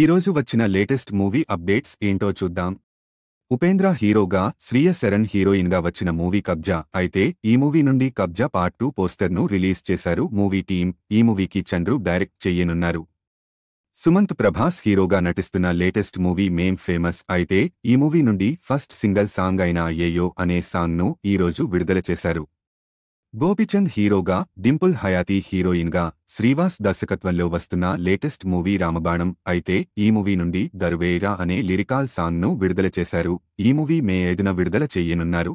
ఈరోజు వచ్చిన latest movie updates ఏంటో చూద్దాం ఉపేంద్ర హీరోగా శ్రీయ శరణ్ హీరోయిన్గా వచ్చిన మూవీ కబ్జా అయితే ఈ మూవీ నుండి కబ్జా పార్ట్ టూ పోస్టర్ను రిలీజ్ చేశారు మూవీ టీం ఈ మూవీకి చంద్రు డైరెక్ట్ చేయనున్నారు సుమంత్ ప్రభాస్ హీరోగా నటిస్తున్న లేటెస్ట్ మూవీ మేం ఫేమస్ అయితే ఈ మూవీ నుండి ఫస్ట్ సింగల్ సాంగ్ అయిన అయ్యేయో అనే సాంగ్ను ఈరోజు విడుదల చేశారు గోపిచంద్ హీరోగా డింపుల్ హయాతి హీరోయిన్గా శ్రీవాస్ దర్శకత్వంలో వస్తున్న లేటెస్ట్ మూవీ రామబాణం అయితే ఈ మూవీ నుండి దరువేరా అనే లిరికాల్ సాంగ్ను విడుదల చేశారు ఈ మూవీ మే ఐదున విడుదల చేయనున్నారు